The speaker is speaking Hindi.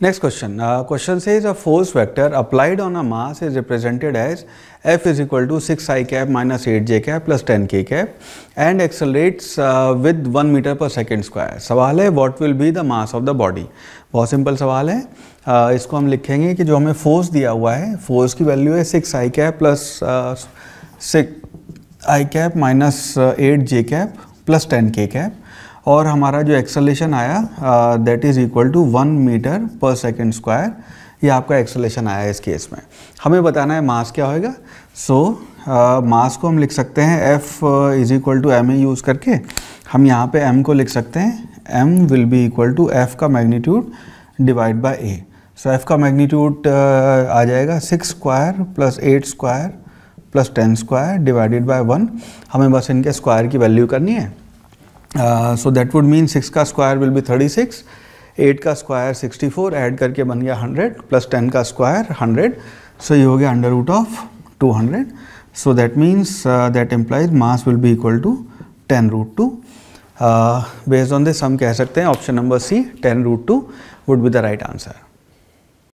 Next question. Uh, question says a force vector applied on a mass is represented as F is equal to 6 i cap minus 8 j cap plus 10 k cap and accelerates uh, with 1 meter per second square. सवाल है what will be the mass of the body? बहुत सिंपल सवाल है uh, इसको हम लिखेंगे कि जो हमें फोर्स दिया हुआ है फोर्स की वैल्यू है 6 i cap plus six I cap minus eight J cap plus ten K cap और हमारा जो एक्सलेशन आया that is equal to one metre per second square ये आपका एक्सलेशन आया इस केस में हमें बताना है मास क्या होएगा सो so, मास uh, को हम लिख सकते हैं F is equal to M A use करके हम यहाँ पे एम को लिख सकते हैं M will be equal to F का magnitude divide by A so F का मैग्नीट्यूड uh, आ जाएगा six square plus eight square plus ten square divided by one हमें बस इनके स्क्वायर की वैल्यू करनी है so that would mean six का square will be thirty six eight का स्क्वायर सिक्सटी फोर ऐड करके बन गया हंड्रेड प्लस टेन का स्क्वायर हंड्रेड सो ये हो गया under root of two hundred so that means that implies mass will be equal to ten root two based on this हम कह सकते हैं option number C ten root two would be the right answer